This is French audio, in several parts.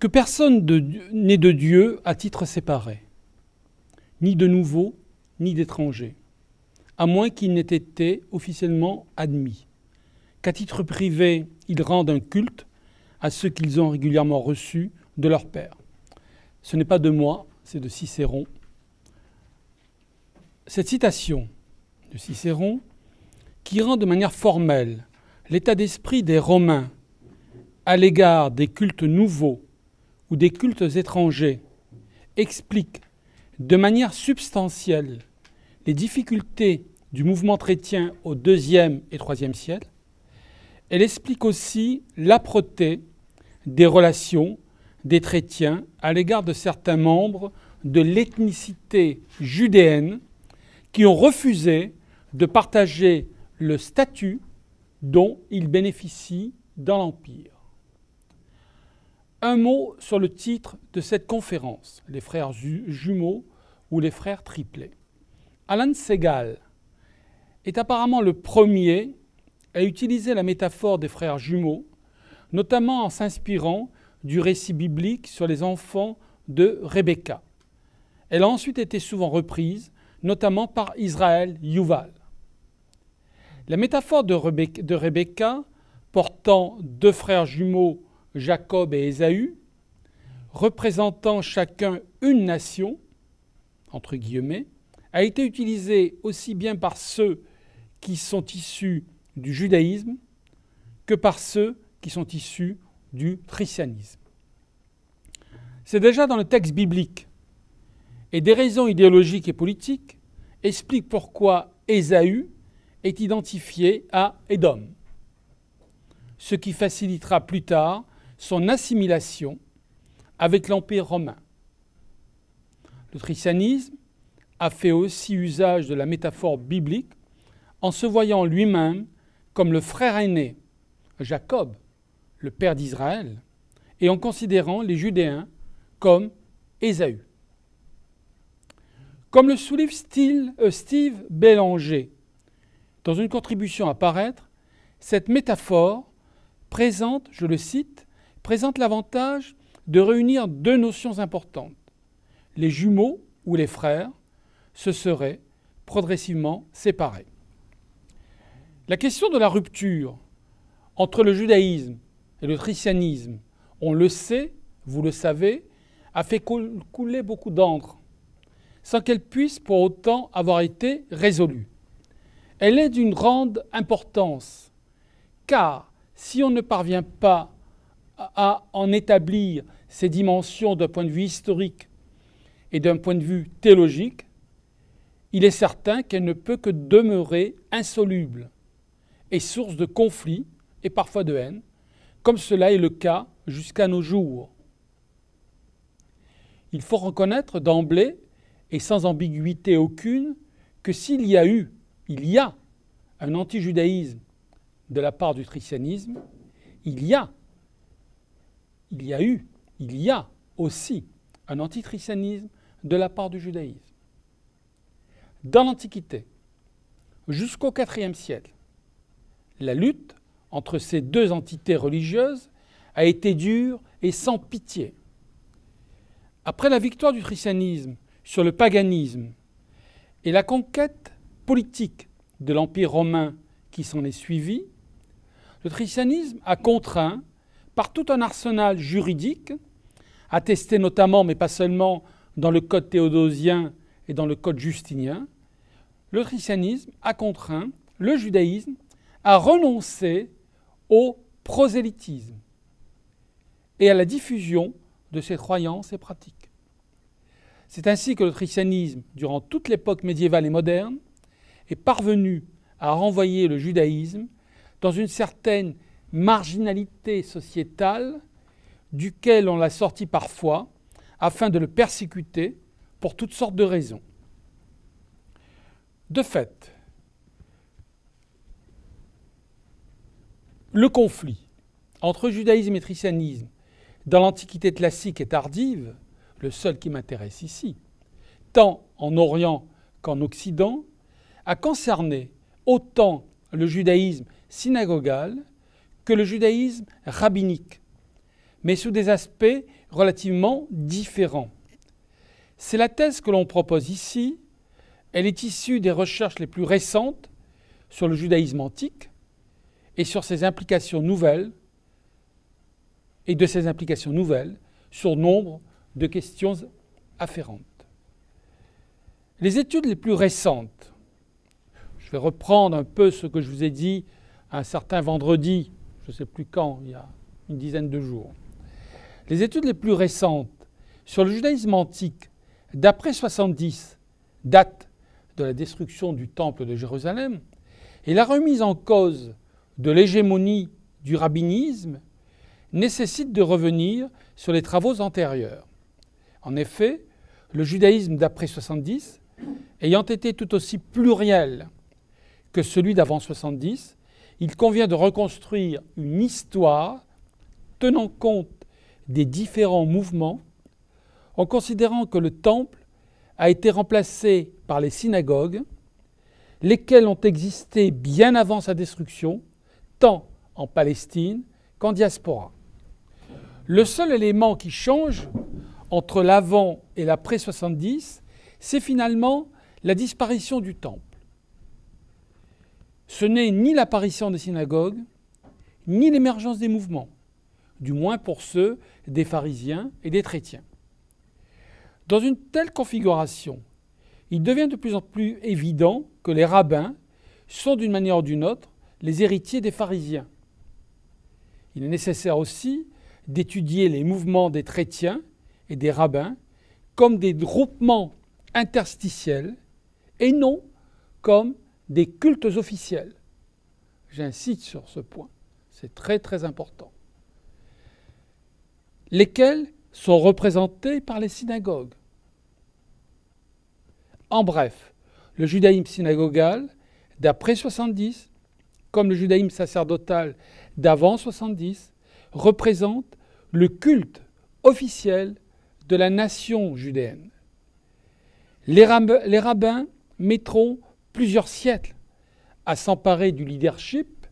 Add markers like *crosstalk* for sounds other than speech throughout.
que personne n'est de Dieu à titre séparé, ni de nouveau, ni d'étranger, à moins qu'il n'ait été officiellement admis, qu'à titre privé, ils rendent un culte à ceux qu'ils ont régulièrement reçus de leur Père. Ce n'est pas de moi, c'est de Cicéron. Cette citation de Cicéron, qui rend de manière formelle l'état d'esprit des Romains à l'égard des cultes nouveaux ou des cultes étrangers explique de manière substantielle les difficultés du mouvement chrétien au deuxième et troisième siècle, elle explique aussi l'âpreté des relations des chrétiens à l'égard de certains membres de l'ethnicité judéenne qui ont refusé de partager le statut dont ils bénéficient dans l'Empire. Un mot sur le titre de cette conférence, les frères jumeaux ou les frères triplés. Alan Segal est apparemment le premier à utiliser la métaphore des frères jumeaux, notamment en s'inspirant du récit biblique sur les enfants de Rebecca. Elle a ensuite été souvent reprise, notamment par Israël Yuval. La métaphore de, Rebecca portant deux frères jumeaux Jacob et Ésaü, représentant chacun une nation, entre guillemets, a été utilisé aussi bien par ceux qui sont issus du judaïsme que par ceux qui sont issus du christianisme. C'est déjà dans le texte biblique et des raisons idéologiques et politiques expliquent pourquoi Ésaü est identifié à Édom, ce qui facilitera plus tard son assimilation avec l'Empire romain. Le christianisme a fait aussi usage de la métaphore biblique en se voyant lui-même comme le frère aîné, Jacob, le père d'Israël, et en considérant les Judéens comme Ésaü. Comme le souligne euh, Steve Bélanger dans une contribution à paraître, cette métaphore présente, je le cite, présente l'avantage de réunir deux notions importantes. Les jumeaux ou les frères se seraient progressivement séparés. La question de la rupture entre le judaïsme et le christianisme, on le sait, vous le savez, a fait couler beaucoup d'encre, sans qu'elle puisse pour autant avoir été résolue. Elle est d'une grande importance, car si on ne parvient pas à en établir ses dimensions d'un point de vue historique et d'un point de vue théologique, il est certain qu'elle ne peut que demeurer insoluble et source de conflits et parfois de haine, comme cela est le cas jusqu'à nos jours. Il faut reconnaître d'emblée et sans ambiguïté aucune que s'il y a eu, il y a un antijudaïsme de la part du christianisme, il y a il y a eu, il y a aussi un anti-christianisme de la part du judaïsme. Dans l'Antiquité, jusqu'au IVe siècle, la lutte entre ces deux entités religieuses a été dure et sans pitié. Après la victoire du christianisme sur le paganisme et la conquête politique de l'Empire romain qui s'en est suivie, le christianisme a contraint par tout un arsenal juridique, attesté notamment, mais pas seulement, dans le Code théodosien et dans le Code justinien, le christianisme a contraint le judaïsme à renoncer au prosélytisme et à la diffusion de ses croyances et pratiques. C'est ainsi que le christianisme, durant toute l'époque médiévale et moderne, est parvenu à renvoyer le judaïsme dans une certaine marginalité sociétale duquel on l'a sorti parfois afin de le persécuter pour toutes sortes de raisons. De fait, le conflit entre judaïsme et christianisme dans l'Antiquité classique et tardive, le seul qui m'intéresse ici, tant en Orient qu'en Occident, a concerné autant le judaïsme synagogal que le judaïsme rabbinique, mais sous des aspects relativement différents. C'est la thèse que l'on propose ici. Elle est issue des recherches les plus récentes sur le judaïsme antique et sur ses implications nouvelles, et de ses implications nouvelles sur nombre de questions afférentes. Les études les plus récentes, je vais reprendre un peu ce que je vous ai dit un certain vendredi je ne sais plus quand, il y a une dizaine de jours. Les études les plus récentes sur le judaïsme antique d'après 70, date de la destruction du temple de Jérusalem, et la remise en cause de l'hégémonie du rabbinisme nécessite de revenir sur les travaux antérieurs. En effet, le judaïsme d'après 70, ayant été tout aussi pluriel que celui d'avant 70, il convient de reconstruire une histoire tenant compte des différents mouvements en considérant que le temple a été remplacé par les synagogues, lesquelles ont existé bien avant sa destruction, tant en Palestine qu'en diaspora. Le seul élément qui change entre l'avant et l'après 70, c'est finalement la disparition du temple ce n'est ni l'apparition des synagogues, ni l'émergence des mouvements, du moins pour ceux des pharisiens et des chrétiens. Dans une telle configuration, il devient de plus en plus évident que les rabbins sont d'une manière ou d'une autre les héritiers des pharisiens. Il est nécessaire aussi d'étudier les mouvements des chrétiens et des rabbins comme des groupements interstitiels et non comme des cultes officiels. J'insiste sur ce point, c'est très très important. Lesquels sont représentés par les synagogues. En bref, le judaïsme synagogal d'après 70, comme le judaïsme sacerdotal d'avant 70, représente le culte officiel de la nation judéenne. Les, rabbins mettront plusieurs siècles à s'emparer du leadership,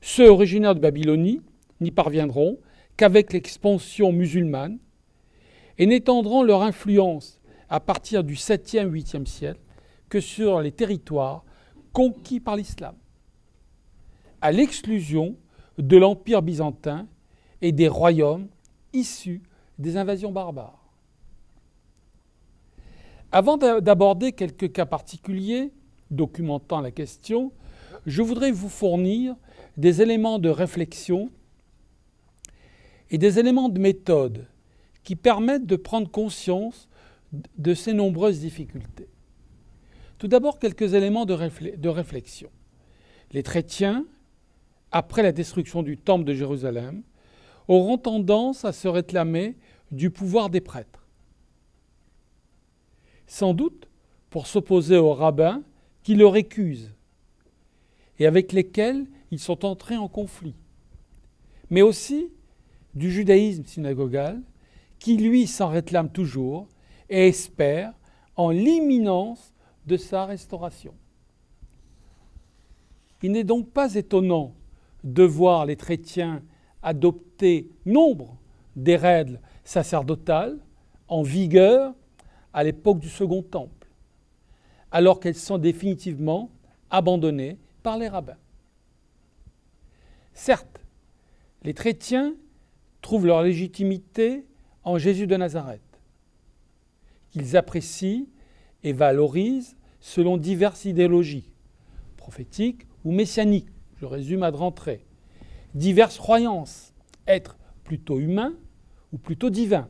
ceux originaires de Babylonie n'y parviendront qu'avec l'expansion musulmane et n'étendront leur influence à partir du 7e, 8e siècle que sur les territoires conquis par l'islam, à l'exclusion de l'Empire byzantin et des royaumes issus des invasions barbares. Avant d'aborder quelques cas particuliers documentant la question, je voudrais vous fournir des éléments de réflexion et des éléments de méthode qui permettent de prendre conscience de ces nombreuses difficultés. Tout d'abord, quelques éléments de, réflexion. Les chrétiens, après la destruction du temple de Jérusalem, auront tendance à se réclamer du pouvoir des prêtres sans doute pour s'opposer aux rabbins qui le récusent et avec lesquels ils sont entrés en conflit, mais aussi du judaïsme synagogal qui, lui, s'en réclame toujours et espère en l'imminence de sa restauration. Il n'est donc pas étonnant de voir les chrétiens adopter nombre des règles sacerdotales en vigueur à l'époque du Second Temple, alors qu'elles sont définitivement abandonnées par les rabbins. Certes, les chrétiens trouvent leur légitimité en Jésus de Nazareth, qu'ils apprécient et valorisent selon diverses idéologies, prophétiques ou messianiques, je résume à de rentrée, diverses croyances, être plutôt humain ou plutôt divin,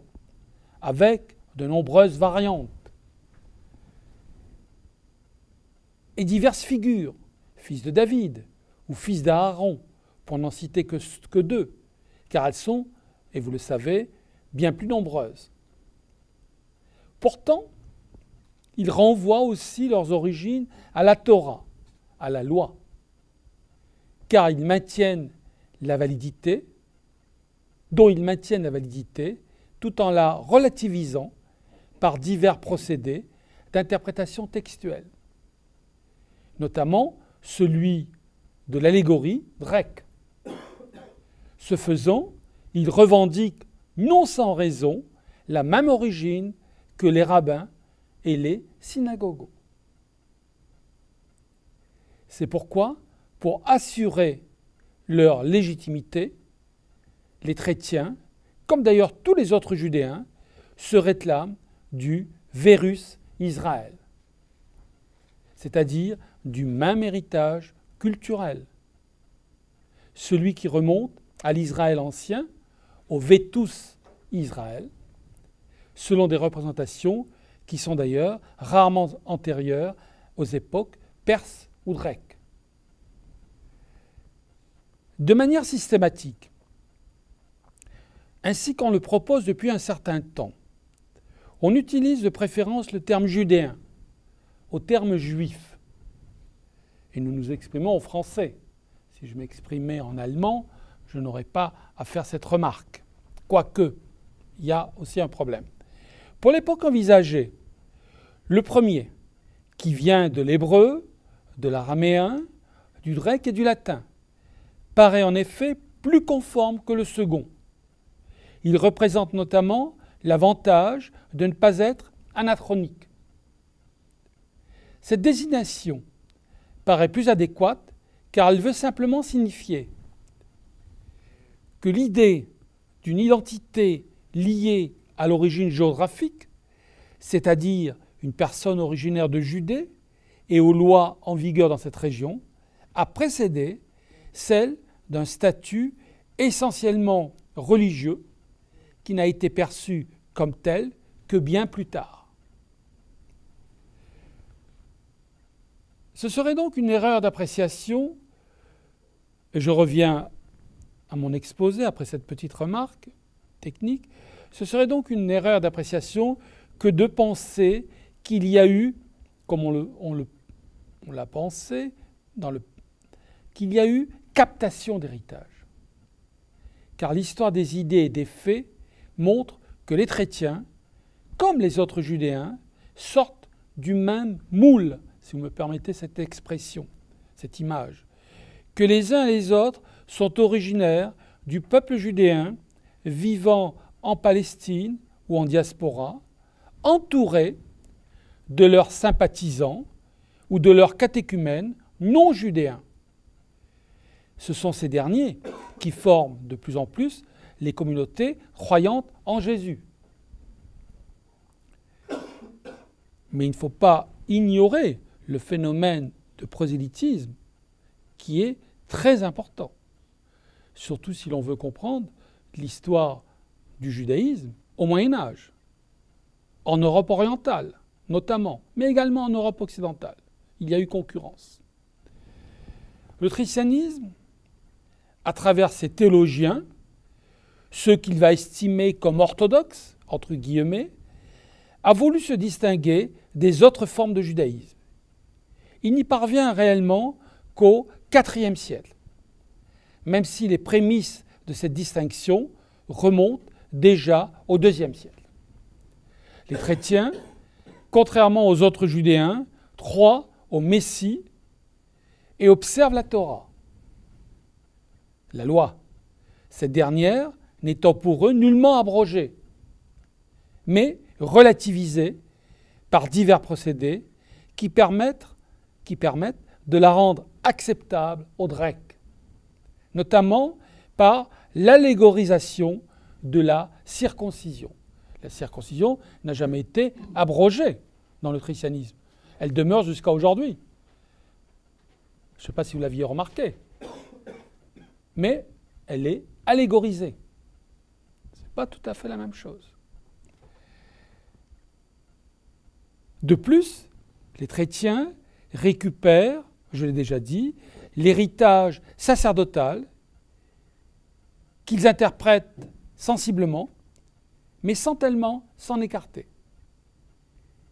avec de nombreuses variantes et diverses figures, fils de David ou fils d'Aaron, pour n'en citer que, deux, car elles sont, et vous le savez, bien plus nombreuses. Pourtant, ils renvoient aussi leurs origines à la Torah, à la loi, car ils maintiennent la validité, dont ils maintiennent la validité, tout en la relativisant par divers procédés d'interprétation textuelle, notamment celui de l'allégorie grecque. Ce faisant, il revendique, non sans raison, la même origine que les rabbins et les synagogues. C'est pourquoi, pour assurer leur légitimité, les chrétiens, comme d'ailleurs tous les autres judéens, se réclament du Vérus Israël, c'est-à-dire du même héritage culturel, celui qui remonte à l'Israël ancien, au Vétus Israël, selon des représentations qui sont d'ailleurs rarement antérieures aux époques perses ou grecques. De manière systématique, ainsi qu'on le propose depuis un certain temps, on utilise de préférence le terme judéen au terme juif. Et nous nous exprimons en français. Si je m'exprimais en allemand, je n'aurais pas à faire cette remarque. Quoique, il y a aussi un problème. Pour l'époque envisagée, le premier, qui vient de l'hébreu, de l'araméen, du grec et du latin, paraît en effet plus conforme que le second. Il représente notamment l'avantage de ne pas être anachronique. Cette désignation paraît plus adéquate car elle veut simplement signifier que l'idée d'une identité liée à l'origine géographique, c'est-à-dire une personne originaire de Judée et aux lois en vigueur dans cette région, a précédé celle d'un statut essentiellement religieux qui n'a été perçu comme tel que bien plus tard. Ce serait donc une erreur d'appréciation, et je reviens à mon exposé après cette petite remarque technique, ce serait donc une erreur d'appréciation que de penser qu'il y a eu, comme on, le, l'a pensé, dans le, qu'il y a eu captation d'héritage. Car l'histoire des idées et des faits montre que les chrétiens, comme les autres judéens, sortent du même moule, si vous me permettez cette expression, cette image, que les uns et les autres sont originaires du peuple judéen vivant en Palestine ou en diaspora, entourés de leurs sympathisants ou de leurs catéchumènes non judéens. Ce sont ces derniers qui forment de plus en plus les communautés croyantes en Jésus. Mais il ne faut pas ignorer le phénomène de prosélytisme qui est très important, surtout si l'on veut comprendre l'histoire du judaïsme au Moyen Âge, en Europe orientale notamment, mais également en Europe occidentale. Il y a eu concurrence. Le christianisme, à travers ses théologiens, ceux qu'il va estimer comme orthodoxe, entre guillemets, a voulu se distinguer des autres formes de judaïsme. Il n'y parvient réellement qu'au IVe siècle, même si les prémices de cette distinction remontent déjà au IIe siècle. Les chrétiens, contrairement aux autres judéens, croient au Messie et observent la Torah, la loi. Cette dernière n'étant pour eux nullement abrogée, mais relativisée par divers procédés qui permettent, qui permettent de la rendre acceptable aux Grecs, notamment par l'allégorisation de la circoncision. La circoncision n'a jamais été abrogée dans le christianisme. Elle demeure jusqu'à aujourd'hui. Je ne sais pas si vous l'aviez remarqué, mais elle est allégorisée pas tout à fait la même chose. De plus, les chrétiens récupèrent, je l'ai déjà dit, l'héritage sacerdotal qu'ils interprètent sensiblement, mais sans tellement s'en écarter.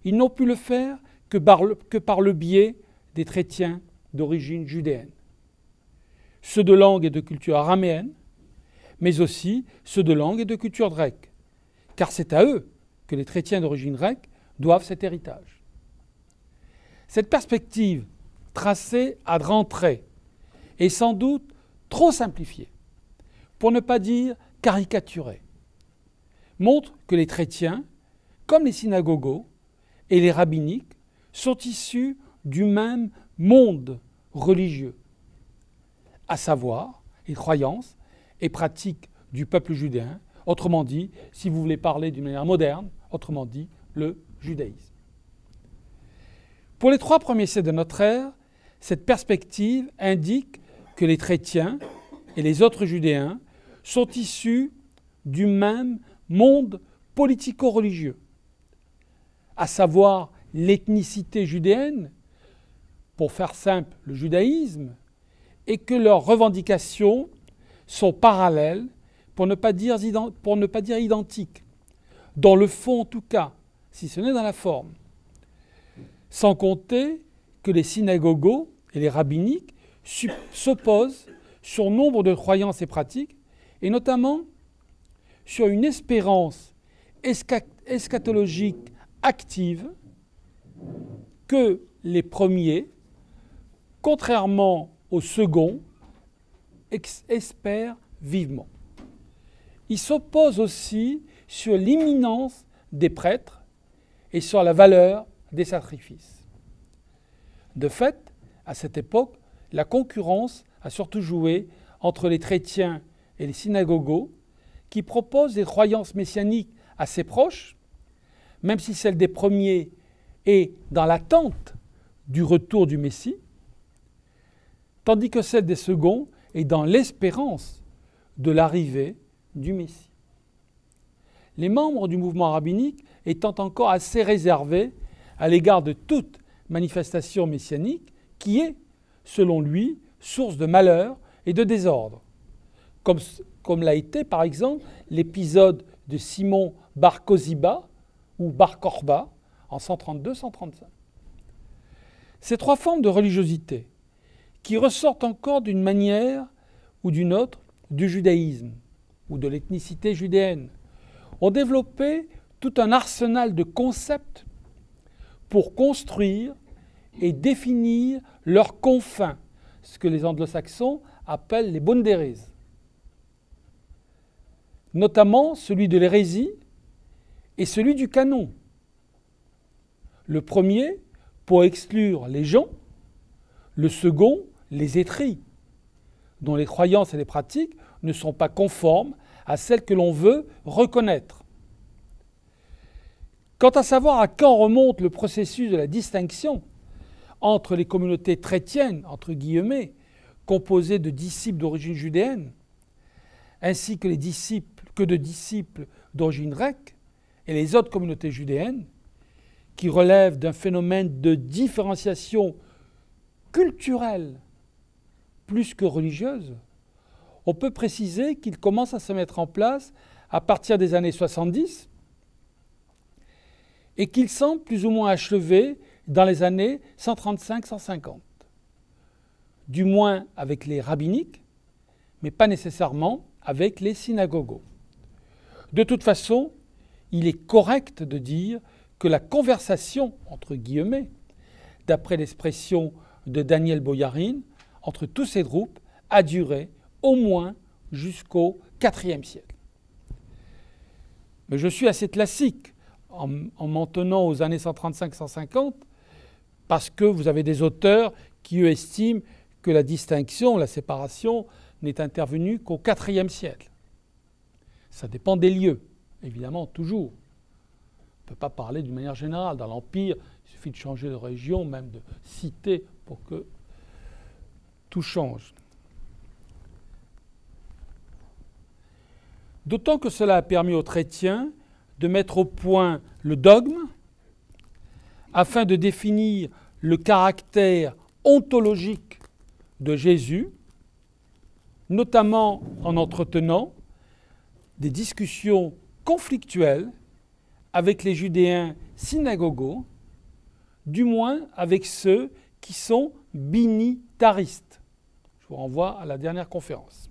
Ils n'ont pu le faire que par le, que par le biais des chrétiens d'origine judéenne, ceux de langue et de culture araméenne, mais aussi ceux de langue et de culture grecque, car c'est à eux que les chrétiens d'origine grecque doivent cet héritage. Cette perspective tracée à grands traits est sans doute trop simplifiée, pour ne pas dire caricaturée, montre que les chrétiens, comme les synagogos et les rabbiniques, sont issus du même monde religieux, à savoir les croyances et pratique du peuple judéen. Autrement dit, si vous voulez parler d'une manière moderne, autrement dit, le judaïsme. Pour les trois premiers siècles de notre ère, cette perspective indique que les chrétiens et les autres judéens sont issus du même monde politico-religieux, à savoir l'ethnicité judéenne, pour faire simple, le judaïsme, et que leurs revendications sont parallèles, pour ne pas dire, pour ne pas dire identiques, dans le fond en tout cas, si ce n'est dans la forme. Sans compter que les synagogos et les rabbiniques s'opposent sur nombre de croyances et pratiques, et notamment sur une espérance eschatologique active que les premiers, contrairement aux seconds, espère vivement. Il s'oppose aussi sur l'imminence des prêtres et sur la valeur des sacrifices. De fait, à cette époque, la concurrence a surtout joué entre les chrétiens et les synagogos, qui proposent des croyances messianiques assez proches, même si celle des premiers est dans l'attente du retour du Messie, tandis que celle des seconds et dans l'espérance de l'arrivée du Messie. Les membres du mouvement rabbinique étant encore assez réservés à l'égard de toute manifestation messianique qui est, selon lui, source de malheur et de désordre, comme, comme l'a été par exemple l'épisode de Simon Bar Koziba ou Bar Korba en 132-135. Ces trois formes de religiosité, qui ressortent encore d'une manière ou d'une autre du judaïsme ou de l'ethnicité judéenne, ont développé tout un arsenal de concepts pour construire et définir leurs confins, ce que les anglo-saxons appellent les bonderes. Notamment celui de l'hérésie et celui du canon. Le premier pour exclure les gens, le second les étris, dont les croyances et les pratiques ne sont pas conformes à celles que l'on veut reconnaître. Quant à savoir à quand remonte le processus de la distinction entre les communautés chrétiennes, entre guillemets, composées de disciples d'origine judéenne, ainsi que, les disciples, que de disciples d'origine grecque, et les autres communautés judéennes, qui relèvent d'un phénomène de différenciation culturelle plus que religieuse, on peut préciser qu'il commence à se mettre en place à partir des années 70 et qu'il semble plus ou moins achevé dans les années 135-150. Du moins avec les rabbiniques, mais pas nécessairement avec les synagogos. De toute façon, il est correct de dire que la conversation, entre guillemets, d'après l'expression de Daniel Boyarin, entre tous ces groupes a duré au moins jusqu'au IVe siècle. Mais je suis assez classique en, m'en tenant aux années 135-150 parce que vous avez des auteurs qui eux estiment que la distinction, la séparation n'est intervenue qu'au IVe siècle. Ça dépend des lieux, évidemment, toujours. On ne peut pas parler d'une manière générale. Dans l'Empire, il suffit de changer de région, même de cité, pour que tout change. D'autant que cela a permis aux chrétiens de mettre au point le dogme afin de définir le caractère ontologique de Jésus, notamment en entretenant des discussions conflictuelles avec les Judéens synagogaux, du moins avec ceux qui sont binitaristes vous renvoie à la dernière conférence.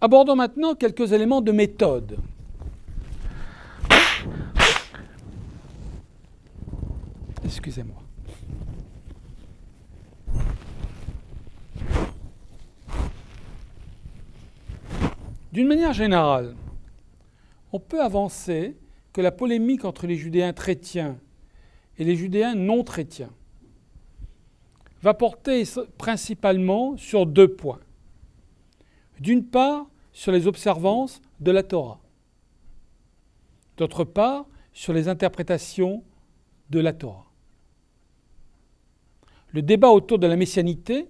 Abordons maintenant quelques éléments de méthode. Excusez-moi. D'une manière générale, on peut avancer que la polémique entre les judéens chrétiens et les judéens non chrétiens va porter principalement sur deux points. D'une part, sur les observances de la Torah. D'autre part, sur les interprétations de la Torah. Le débat autour de la messianité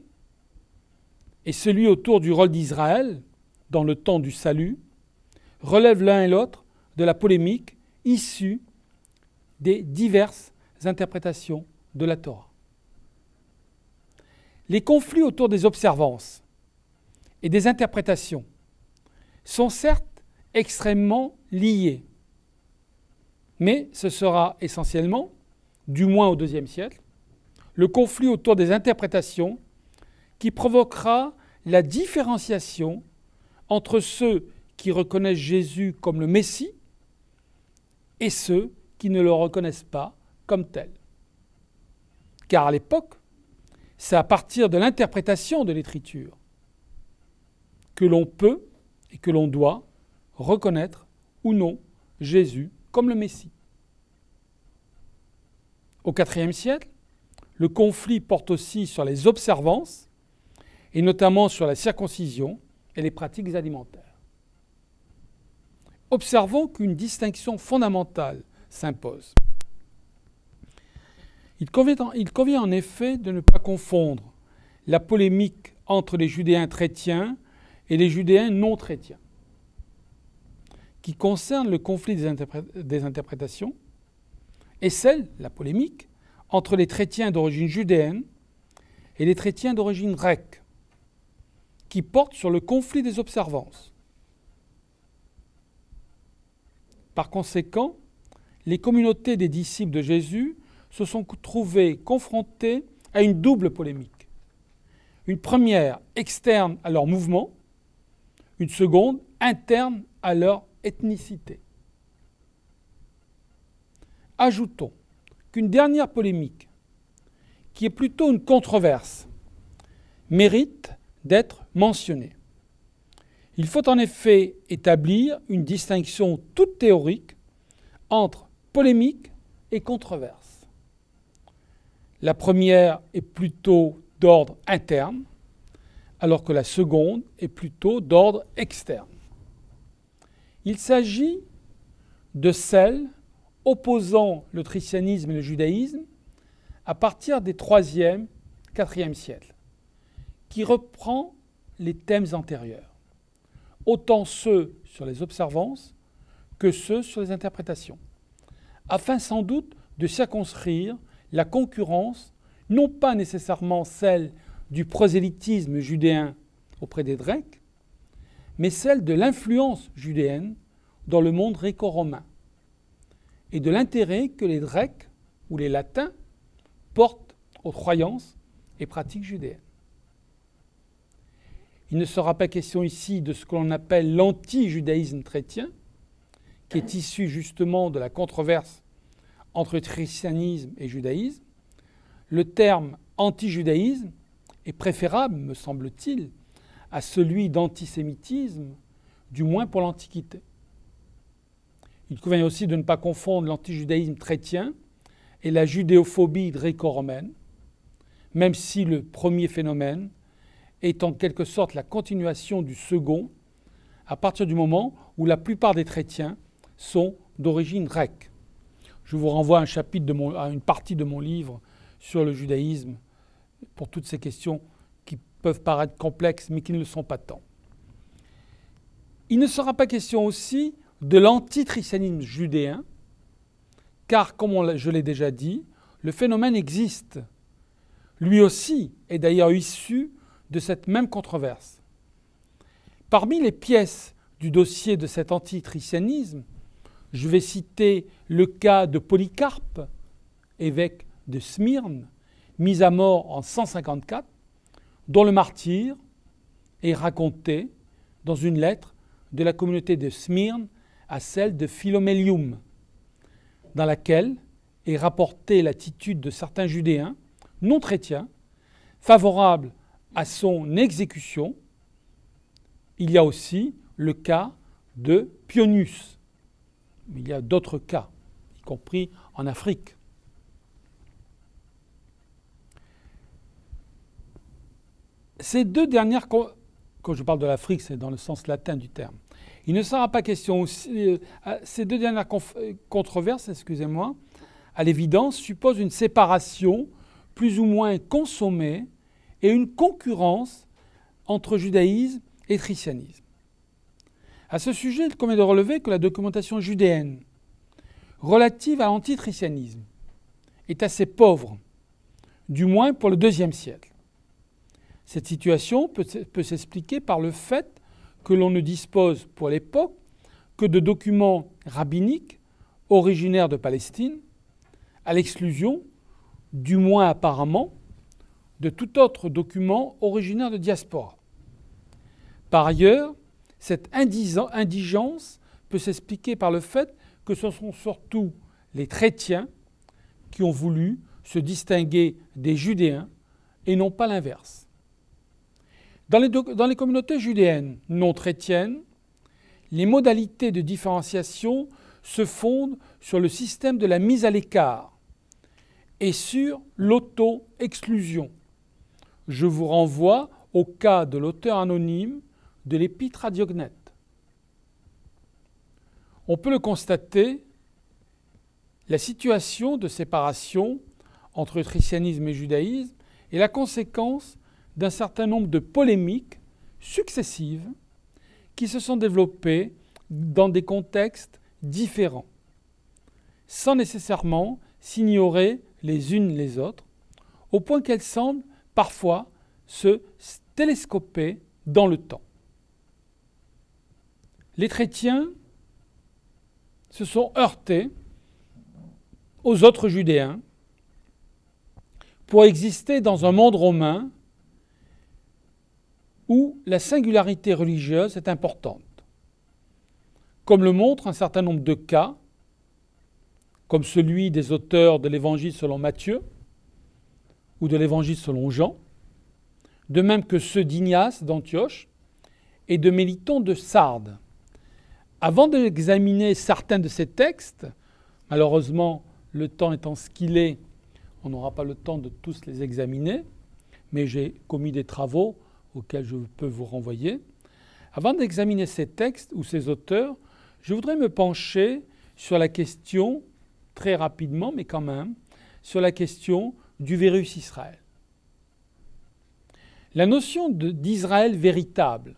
et celui autour du rôle d'Israël dans le temps du salut relèvent l'un et l'autre de la polémique issue des diverses interprétations de la Torah. Les conflits autour des observances et des interprétations sont certes extrêmement liés, mais ce sera essentiellement, du moins au IIe siècle, le conflit autour des interprétations qui provoquera la différenciation entre ceux qui reconnaissent Jésus comme le Messie et ceux qui ne le reconnaissent pas comme tel. Car à l'époque, c'est à partir de l'interprétation de l'écriture que l'on peut et que l'on doit reconnaître ou non Jésus comme le Messie. Au IVe siècle, le conflit porte aussi sur les observances et notamment sur la circoncision et les pratiques alimentaires. Observons qu'une distinction fondamentale s'impose. Il convient, en effet de ne pas confondre la polémique entre les Judéens chrétiens et les Judéens non chrétiens, qui concerne le conflit des, des interprétations, et celle, la polémique, entre les chrétiens d'origine judéenne et les chrétiens d'origine grecque, qui porte sur le conflit des observances. Par conséquent, les communautés des disciples de Jésus se sont trouvés confrontés à une double polémique. Une première externe à leur mouvement, une seconde interne à leur ethnicité. Ajoutons qu'une dernière polémique, qui est plutôt une controverse, mérite d'être mentionnée. Il faut en effet établir une distinction toute théorique entre polémique et controverse. La première est plutôt d'ordre interne, alors que la seconde est plutôt d'ordre externe. Il s'agit de celle opposant le christianisme et le judaïsme à partir des 3e, 4e siècles, qui reprend les thèmes antérieurs, autant ceux sur les observances que ceux sur les interprétations, afin sans doute de circonscrire la concurrence, non pas nécessairement celle du prosélytisme judéen auprès des Grecs, mais celle de l'influence judéenne dans le monde réco romain et de l'intérêt que les Grecs ou les Latins portent aux croyances et pratiques judéennes. Il ne sera pas question ici de ce que l'on appelle l'anti-judaïsme chrétien, qui est issu justement de la controverse entre christianisme et judaïsme, le terme anti-judaïsme est préférable, me semble-t-il, à celui d'antisémitisme, du moins pour l'Antiquité. Il convient aussi de ne pas confondre l'antijudaïsme chrétien et la judéophobie dréco romaine même si le premier phénomène est en quelque sorte la continuation du second, à partir du moment où la plupart des chrétiens sont d'origine grecque. Je vous renvoie à, un chapitre une partie de mon livre sur le judaïsme pour toutes ces questions qui peuvent paraître complexes mais qui ne le sont pas tant. Il ne sera pas question aussi de l'anti-christianisme judéen, car comme je l'ai déjà dit, le phénomène existe. Lui aussi est d'ailleurs issu de cette même controverse. Parmi les pièces du dossier de cet anti-christianisme... Je vais citer le cas de Polycarpe, évêque de Smyrne, mis à mort en 154, dont le martyr est raconté dans une lettre de la communauté de Smyrne à celle de Philomélium, dans laquelle est rapportée l'attitude de certains Judéens non chrétiens favorables à son exécution. Il y a aussi le cas de Pionius, mais il y a d'autres cas, y compris en Afrique. Ces deux dernières, quand je parle de l'Afrique, c'est dans le sens latin du terme. Il ne sera pas question aussi, euh, ces deux dernières euh, controverses, excusez-moi, à l'évidence, supposent une séparation plus ou moins consommée et une concurrence entre judaïsme et christianisme. À ce sujet, il convient de relever que la documentation judéenne relative à l'antitristianisme est assez pauvre, du moins pour le deuxième siècle. Cette situation peut, peut s'expliquer par le fait que l'on ne dispose pour l'époque que de documents rabbiniques originaires de Palestine, à l'exclusion, du moins apparemment, de tout autre document originaire de diaspora. Par ailleurs, cette indigence peut s'expliquer par le fait que ce sont surtout les chrétiens qui ont voulu se distinguer des judéens et non pas l'inverse. Dans les, communautés judéennes non chrétiennes, les modalités de différenciation se fondent sur le système de la mise à l'écart et sur l'auto-exclusion. Je vous renvoie au cas de l'auteur anonyme de l'épître à Diognète. On peut le constater, la situation de séparation entre christianisme et judaïsme est la conséquence d'un certain nombre de polémiques successives qui se sont développées dans des contextes différents, sans nécessairement s'ignorer les unes les autres, au point qu'elles semblent parfois se télescoper dans le temps les chrétiens se sont heurtés aux autres judéens pour exister dans un monde romain où la singularité religieuse est importante, comme le montrent un certain nombre de cas, comme celui des auteurs de l'Évangile selon Matthieu ou de l'Évangile selon Jean, de même que ceux d'Ignace d'Antioche et de Méliton de Sardes. Avant d'examiner certains de ces textes, malheureusement, le temps étant ce qu'il est, on n'aura pas le temps de tous les examiner, mais j'ai commis des travaux auxquels je peux vous renvoyer. Avant d'examiner ces textes ou ces auteurs, je voudrais me pencher sur la question, très rapidement, mais quand même, sur la question du virus Israël. La notion d'Israël véritable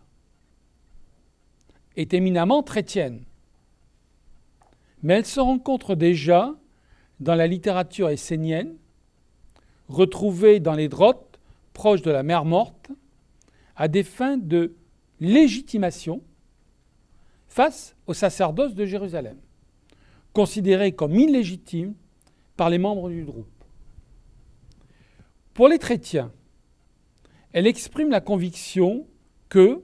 est éminemment chrétienne. Mais elle se rencontre déjà dans la littérature essénienne, retrouvée dans les drottes proches de la mer morte, à des fins de légitimation face au sacerdoce de Jérusalem, considéré comme illégitime par les membres du groupe. Pour les chrétiens, elle exprime la conviction que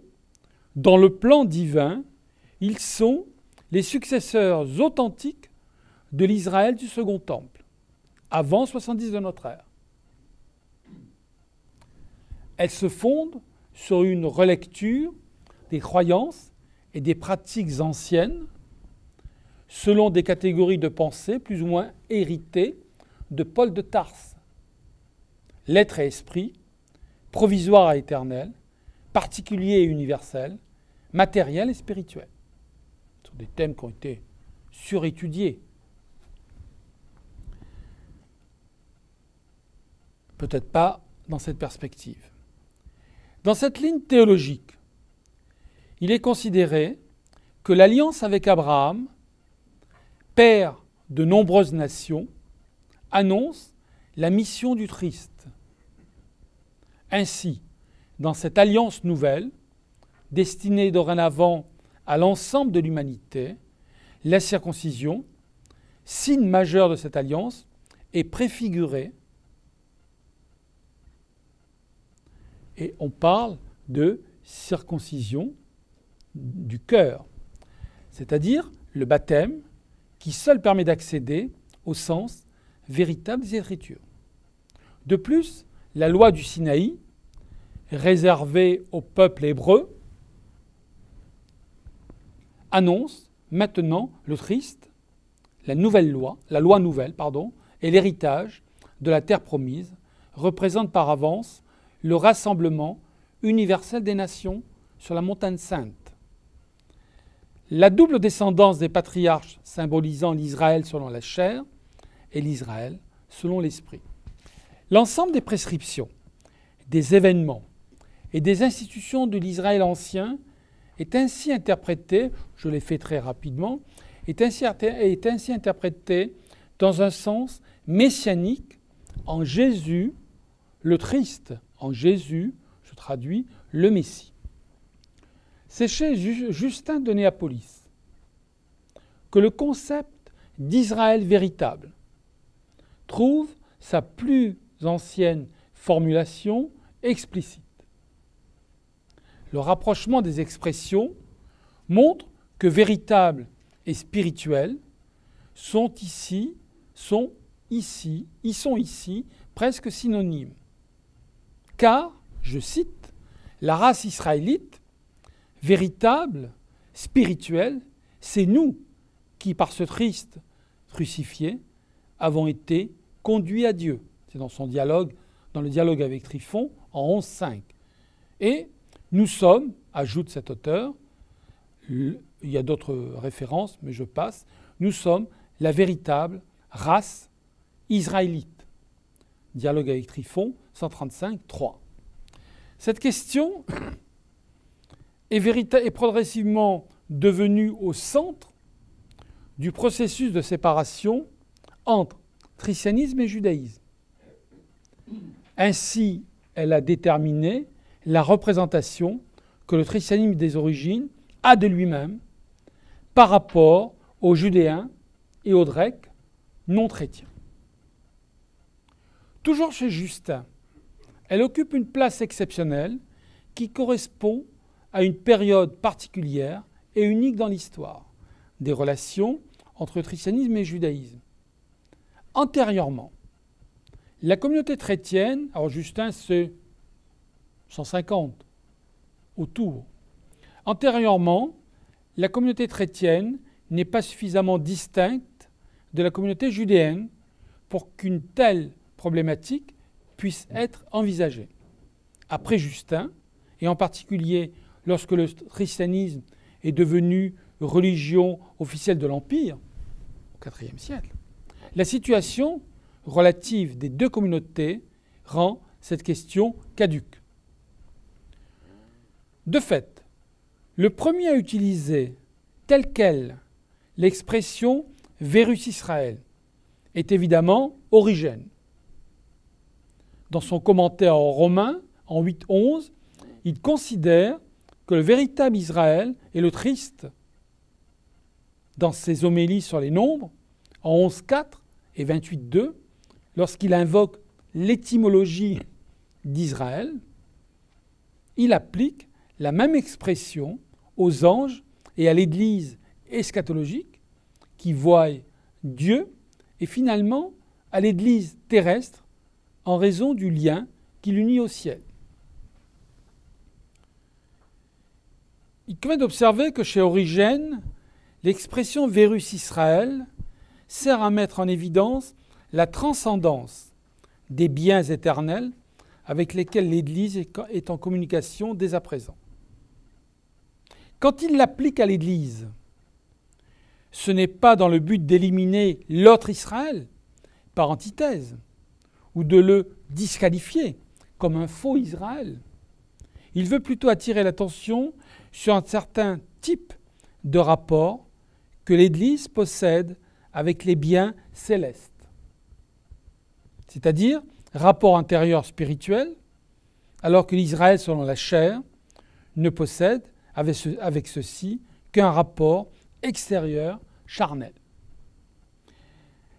dans le plan divin, ils sont les successeurs authentiques de l'Israël du Second Temple, avant 70 de notre ère. Elles se fondent sur une relecture des croyances et des pratiques anciennes selon des catégories de pensée plus ou moins héritées de Paul de Tarse. L'être et esprit, provisoire et éternel, particulier et universel, matériel et spirituel. Ce sont des thèmes qui ont été surétudiés. Peut-être pas dans cette perspective. Dans cette ligne théologique, il est considéré que l'alliance avec Abraham, père de nombreuses nations, annonce la mission du Christ. Ainsi, dans cette alliance nouvelle, destinée dorénavant à l'ensemble de l'humanité, la circoncision, signe majeur de cette alliance, est préfigurée. Et on parle de circoncision du cœur, c'est-à-dire le baptême qui seul permet d'accéder au sens véritable des Écritures. De plus, la loi du Sinaï, réservée au peuple hébreu, annonce maintenant le Christ, la nouvelle loi, la loi nouvelle, pardon, et l'héritage de la terre promise, représente par avance le rassemblement universel des nations sur la montagne sainte. La double descendance des patriarches symbolisant l'Israël selon la chair et l'Israël selon l'esprit. L'ensemble des prescriptions, des événements et des institutions de l'Israël ancien est ainsi interprété, je l'ai fait très rapidement, est ainsi, est ainsi interprété dans un sens messianique en Jésus le triste, en Jésus, je traduis, le Messie. C'est chez Justin de Néapolis que le concept d'Israël véritable trouve sa plus ancienne formulation explicite le rapprochement des expressions montre que véritable et spirituel sont ici, sont ici, ils sont ici presque synonymes. Car, je cite, la race israélite, véritable, spirituelle, c'est nous qui, par ce triste crucifié, avons été conduits à Dieu. C'est dans son dialogue, dans le dialogue avec Trifon, en 11.5. Et nous sommes, ajoute cet auteur, il y a d'autres références, mais je passe, nous sommes la véritable race israélite. Dialogue avec Trifon, 135, 3. Cette question est, est progressivement devenue au centre du processus de séparation entre christianisme et judaïsme. Ainsi, elle a déterminé la représentation que le christianisme des origines a de lui-même par rapport aux Judéens et aux Grecs non chrétiens. Toujours chez Justin, elle occupe une place exceptionnelle qui correspond à une période particulière et unique dans l'histoire des relations entre christianisme et judaïsme. Antérieurement, la communauté chrétienne, alors Justin se 150 autour. Antérieurement, la communauté chrétienne n'est pas suffisamment distincte de la communauté judéenne pour qu'une telle problématique puisse être envisagée. Après Justin, et en particulier lorsque le christianisme est devenu religion officielle de l'Empire, au IVe siècle, la situation relative des deux communautés rend cette question caduque. De fait, le premier à utiliser tel quel, l'expression Vérus Israël est évidemment Origène. Dans son commentaire en romain, en 8.11, il considère que le véritable Israël est le triste. Dans ses homélies sur les nombres, en 11.4 et 28.2, lorsqu'il invoque l'étymologie d'Israël, il applique la même expression aux anges et à l'Église eschatologique qui voient Dieu et finalement à l'Église terrestre en raison du lien qui l'unit au ciel. Il convient d'observer que chez Origène, l'expression Vérus Israël sert à mettre en évidence la transcendance des biens éternels avec lesquels l'Église est en communication dès à présent. Quand il l'applique à l'Église, ce n'est pas dans le but d'éliminer l'autre Israël par antithèse ou de le disqualifier comme un faux Israël. Il veut plutôt attirer l'attention sur un certain type de rapport que l'Église possède avec les biens célestes, c'est-à-dire rapport intérieur spirituel, alors que l'Israël, selon la chair, ne possède avec, ceci qu'un rapport extérieur charnel.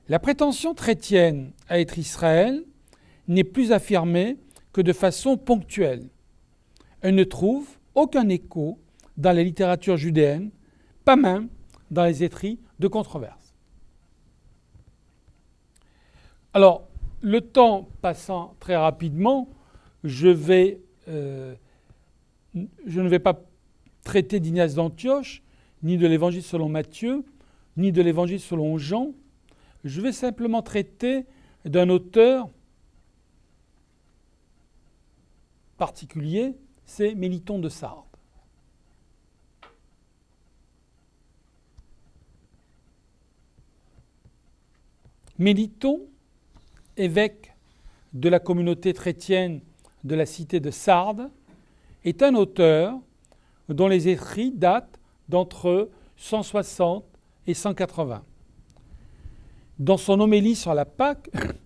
La prétention chrétienne à être Israël n'est plus affirmée que de façon ponctuelle. Elle ne trouve aucun écho dans la littérature judéenne, pas même dans les écrits de controverse. Alors, le temps passant très rapidement, je, vais, euh, je ne vais pas traité d'Ignace d'Antioche, ni de l'évangile selon Matthieu, ni de l'évangile selon Jean. Je vais simplement traiter d'un auteur particulier, c'est Méliton de Sardes. Méliton, évêque de la communauté chrétienne de la cité de Sardes, est un auteur dont les écrits datent d'entre 160 et 180. Dans son homélie sur la Pâque, *coughs*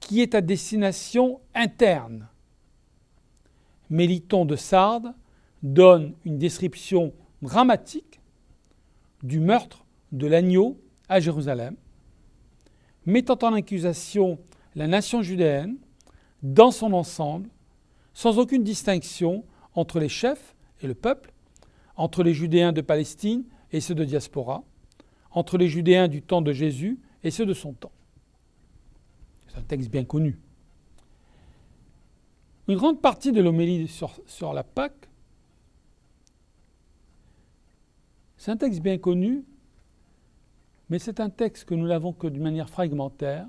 qui est à destination interne, Méliton de Sardes donne une description dramatique du meurtre de l'agneau à Jérusalem, mettant en accusation la nation judéenne dans son ensemble, sans aucune distinction entre les chefs le peuple, entre les Judéens de Palestine et ceux de diaspora, entre les Judéens du temps de Jésus et ceux de son temps. C'est un texte bien connu. Une grande partie de l'homélie sur, sur, la Pâque, c'est un texte bien connu, mais c'est un texte que nous n'avons que d'une manière fragmentaire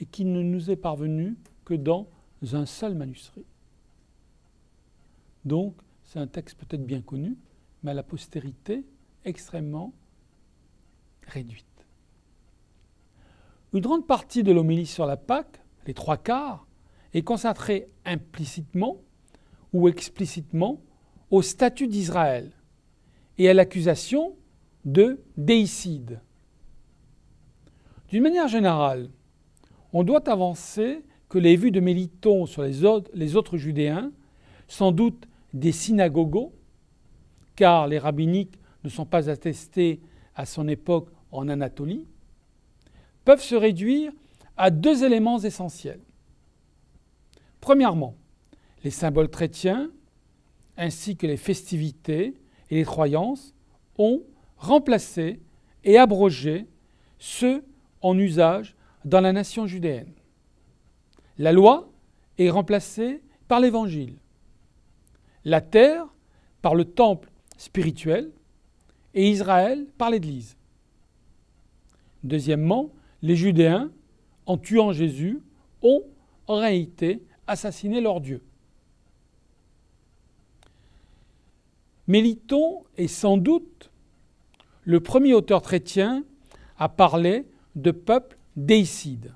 et qui ne nous est parvenu que dans un seul manuscrit. Donc, c'est un texte peut-être bien connu, mais à la postérité extrêmement réduite. Une grande partie de l'homélie sur la Pâque, les trois quarts, est consacrée implicitement ou explicitement au statut d'Israël et à l'accusation de déicide. D'une manière générale, on doit avancer que les vues de Méliton sur les autres, les autres Judéens, sans doute des synagogos, car les rabbiniques ne sont pas attestés à son époque en Anatolie, peuvent se réduire à deux éléments essentiels. Premièrement, les symboles chrétiens, ainsi que les festivités et les croyances, ont remplacé et abrogé ceux en usage dans la nation judéenne. La loi est remplacée par l'Évangile la terre par le temple spirituel et Israël par l'Église. Deuxièmement, les Judéens, en tuant Jésus, ont en réalité assassiné leur Dieu. Méliton est sans doute le premier auteur chrétien à parler de peuple déicide.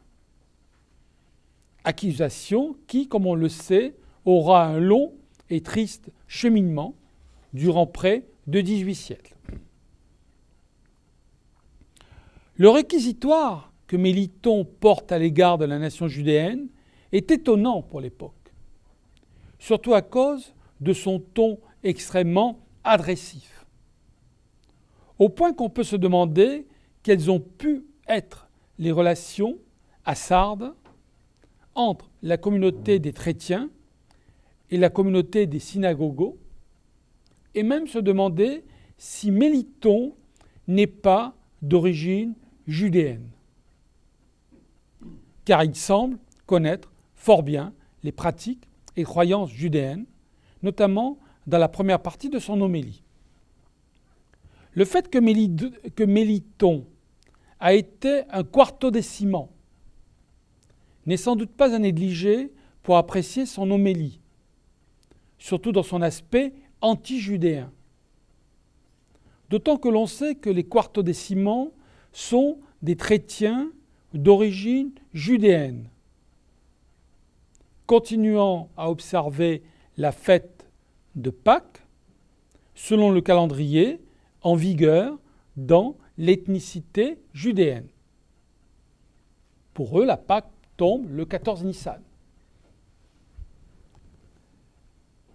Accusation qui, comme on le sait, aura un long et triste cheminement durant près de 18 siècles. Le réquisitoire que Méliton porte à l'égard de la nation judéenne est étonnant pour l'époque, surtout à cause de son ton extrêmement agressif, au point qu'on peut se demander quelles ont pu être les relations à Sardes entre la communauté des chrétiens et la communauté des synagogos, et même se demander si Méliton n'est pas d'origine judéenne, car il semble connaître fort bien les pratiques et croyances judéennes, notamment dans la première partie de son homélie. Le fait que, Méliton a été un quarto déciment n'est sans doute pas à négliger pour apprécier son homélie, surtout dans son aspect anti-judéen. D'autant que l'on sait que les quartodécimans sont des chrétiens d'origine judéenne. Continuant à observer la fête de Pâques, selon le calendrier en vigueur dans l'ethnicité judéenne. Pour eux, la Pâque tombe le 14 Nissan.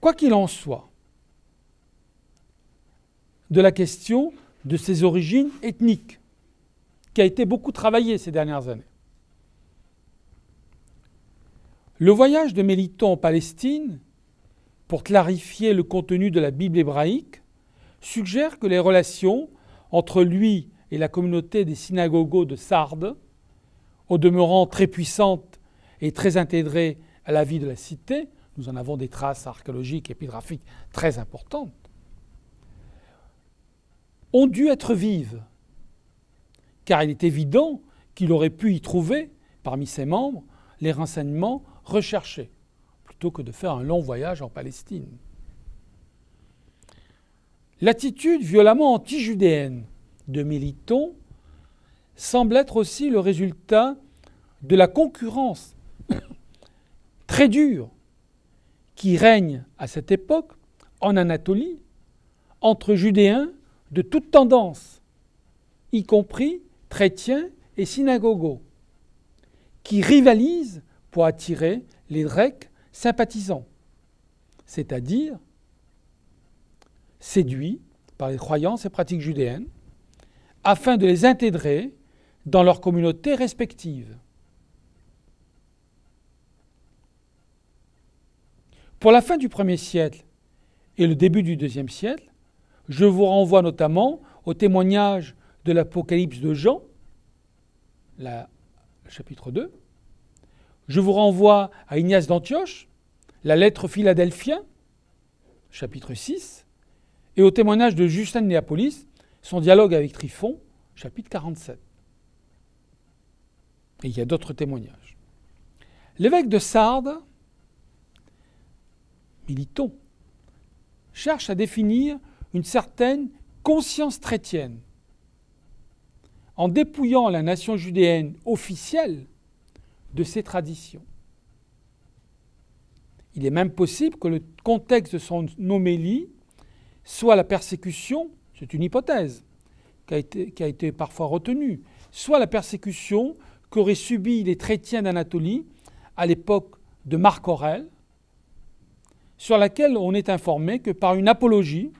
Quoi qu'il en soit, de la question de ses origines ethniques, qui a été beaucoup travaillée ces dernières années. Le voyage de Méliton en Palestine, pour clarifier le contenu de la Bible hébraïque, suggère que les relations entre lui et la communauté des synagogos de Sardes, au demeurant très puissante et très intégrée à la vie de la cité, nous en avons des traces archéologiques et épigraphiques très importantes ont dû être vives, car il est évident qu'il aurait pu y trouver, parmi ses membres, les renseignements recherchés, plutôt que de faire un long voyage en Palestine. L'attitude violemment anti-judéenne de Méliton semble être aussi le résultat de la concurrence *coughs* très dure qui règne à cette époque en Anatolie entre Judéens de toutes tendances, y compris chrétiens et synagogos, qui rivalisent pour attirer les Grecs sympathisants, c'est-à-dire séduits par les croyances et pratiques judéennes, afin de les intégrer dans leurs communautés respectives. Pour la fin du 1er siècle et le début du 2e siècle, je vous renvoie notamment au témoignage de l'Apocalypse de Jean, chapitre 2. Je vous renvoie à Ignace d'Antioche, la lettre Philadelphien, chapitre 6, et au témoignage de Justin de Néapolis, son dialogue avec Tryphon, chapitre 47. Et il y a d'autres témoignages. L'évêque de Sardes militons, cherche à définir une certaine conscience chrétienne. En dépouillant la nation judéenne officielle de ses traditions. Il est même possible que le contexte de son homélie soit la persécution, c'est une hypothèse qui a, été, qui a été parfois retenue, soit la persécution qu'auraient subi les chrétiens d'Anatolie à l'époque de Marc Aurèle, sur laquelle on est informé que par une apologie,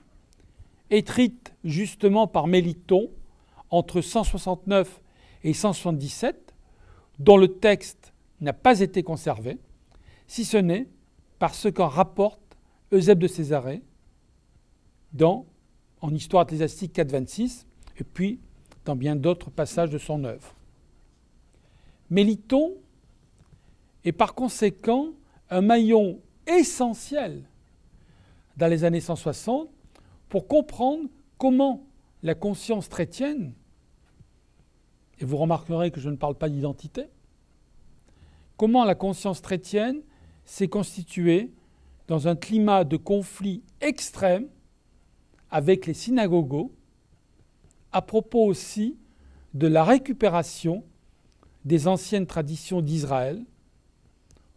écrite justement par Méliton entre 169 et 177, dont le texte n'a pas été conservé, si ce n'est par ce qu'en rapporte Eusèbe de Césarée dans, en Histoire ecclésiastique 426 et puis dans bien d'autres passages de son œuvre. Méliton est par conséquent un maillon essentiel dans les années 160 pour comprendre comment la conscience chrétienne, et vous remarquerez que je ne parle pas d'identité, comment la conscience chrétienne s'est constituée dans un climat de conflit extrême avec les synagogos, à propos aussi de la récupération des anciennes traditions d'Israël,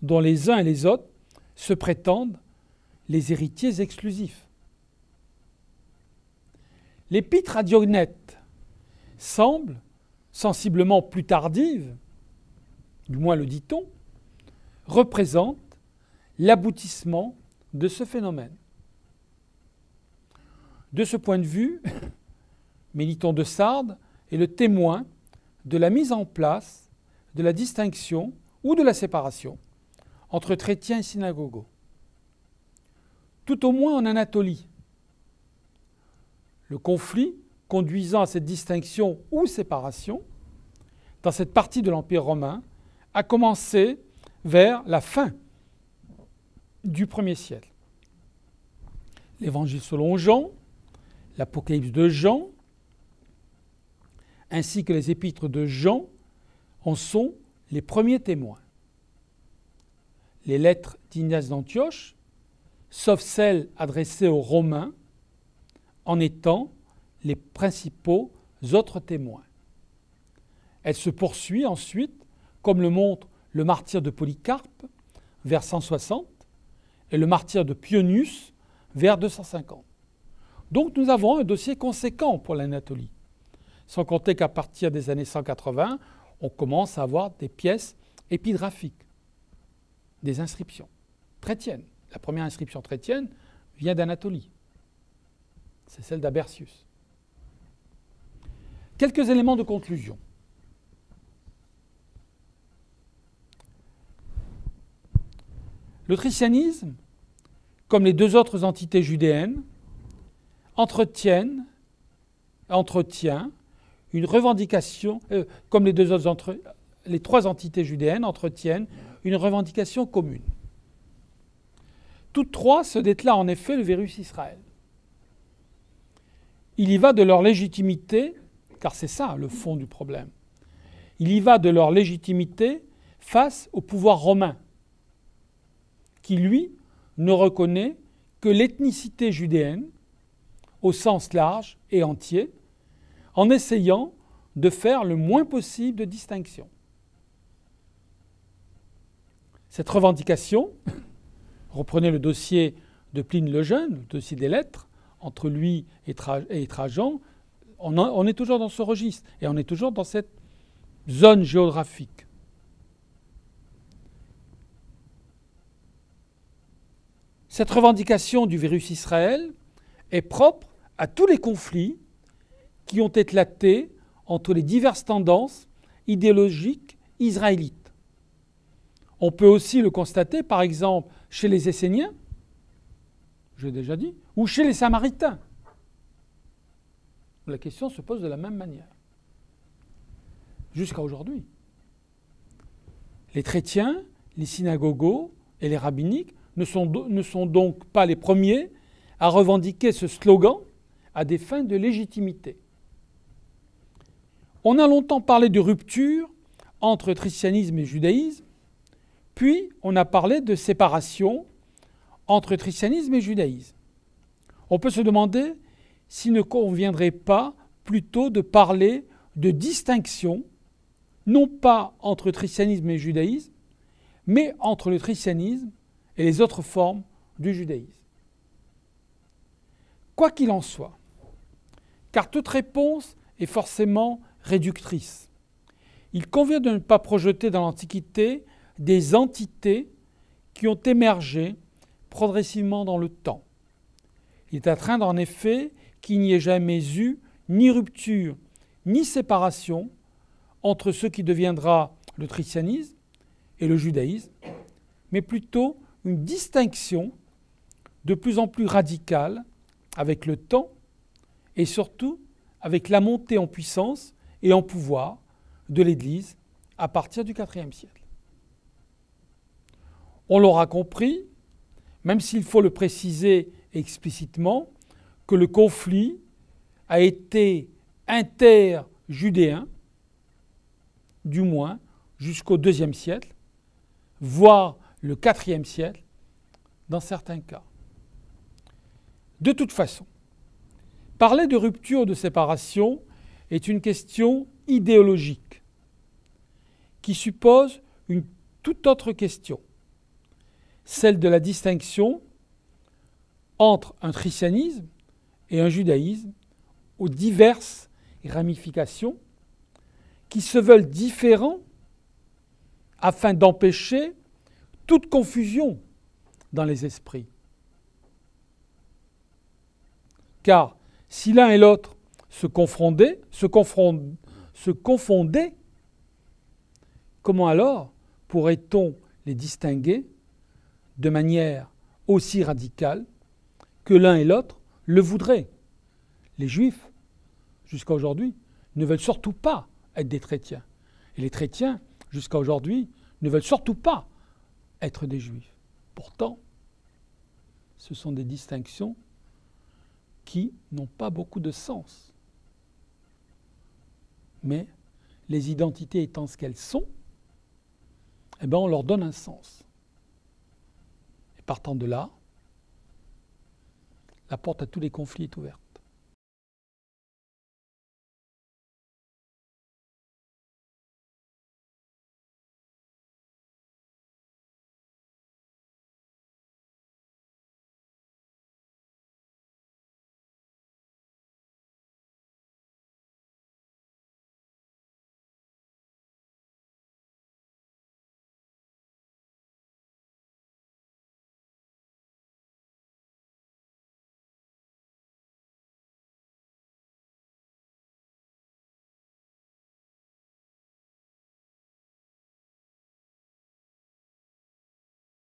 dont les uns et les autres se prétendent les héritiers exclusifs. L'épître à semble, sensiblement plus tardive, du moins le dit-on, représente l'aboutissement de ce phénomène. De ce point de vue, *laughs* Méliton de Sardes est le témoin de la mise en place de la distinction ou de la séparation entre chrétiens et synagogues, tout au moins en Anatolie. Le conflit conduisant à cette distinction ou séparation dans cette partie de l'Empire romain a commencé vers la fin du 1er siècle. L'Évangile selon Jean, l'Apocalypse de Jean, ainsi que les épîtres de Jean en sont les premiers témoins les lettres d'Ignace d'Antioche, sauf celles adressées aux Romains, en étant les principaux autres témoins. Elle se poursuit ensuite, comme le montre le martyr de Polycarpe, vers 160, et le martyr de Pionus, vers 250. Donc nous avons un dossier conséquent pour l'Anatolie. Sans compter qu'à partir des années 180, on commence à avoir des pièces épigraphiques des inscriptions chrétiennes. La première inscription chrétienne vient d'Anatolie. C'est celle d'Abertius. Quelques éléments de conclusion. Le christianisme, comme les deux autres entités judéennes, entretient une revendication, euh, comme les deux autres les trois entités judéennes entretiennent une revendication commune. Toutes trois se déclarent en effet le virus Israël. Il y va de leur légitimité, car c'est ça le fond du problème. Il y va de leur légitimité face au pouvoir romain, qui lui ne reconnaît que l'ethnicité judéenne au sens large et entier, en essayant de faire le moins possible de distinctions. Cette revendication, reprenez le dossier de Pline le Jeune, le dossier des lettres, entre lui et, Trajan, on, on est toujours dans ce registre et on est toujours dans cette zone géographique. Cette revendication du virus Israël est propre à tous les conflits qui ont éclaté entre les diverses tendances idéologiques israélites. On peut aussi le constater, par exemple, chez les Esséniens, j'ai déjà dit, ou chez les Samaritains. La question se pose de la même manière. Jusqu'à aujourd'hui. Les chrétiens, les synagogos et les rabbiniques ne sont, ne sont donc pas les premiers à revendiquer ce slogan à des fins de légitimité. On a longtemps parlé de rupture entre christianisme et judaïsme, puis, on a parlé de séparation entre christianisme et judaïsme. On peut se demander s'il ne conviendrait pas plutôt de parler de distinction, non pas entre christianisme et judaïsme, mais entre le christianisme et les autres formes du judaïsme. Quoi qu'il en soit, car toute réponse est forcément réductrice, il convient de ne pas projeter dans l'Antiquité des entités qui ont émergé progressivement dans le temps. Il est à craindre en effet qu'il n'y ait jamais eu ni rupture ni séparation entre ce qui deviendra le christianisme et le judaïsme, mais plutôt une distinction de plus en plus radicale avec le temps et surtout avec la montée en puissance et en pouvoir de l'Église à partir du IVe siècle. On l'aura compris, même s'il faut le préciser explicitement, que le conflit a été interjudéen, du moins jusqu'au IIe siècle, voire le IVe siècle, dans certains cas. De toute façon, parler de rupture de séparation est une question idéologique qui suppose une toute autre question, celle de la distinction entre un christianisme et un judaïsme aux diverses ramifications qui se veulent différents afin d'empêcher toute confusion dans les esprits. Car si l'un et l'autre se confondaient, se, se confondaient, comment alors pourrait-on les distinguer de manière aussi radicale que l'un et l'autre le voudraient. Les juifs, jusqu'à aujourd'hui, ne veulent surtout pas être des chrétiens. Et les chrétiens, jusqu'à aujourd'hui, ne veulent surtout pas être des juifs. Pourtant, ce sont des distinctions qui n'ont pas beaucoup de sens. Mais les identités étant ce qu'elles sont, eh ben on leur donne un sens partant de là, la porte à tous les conflits est ouverte.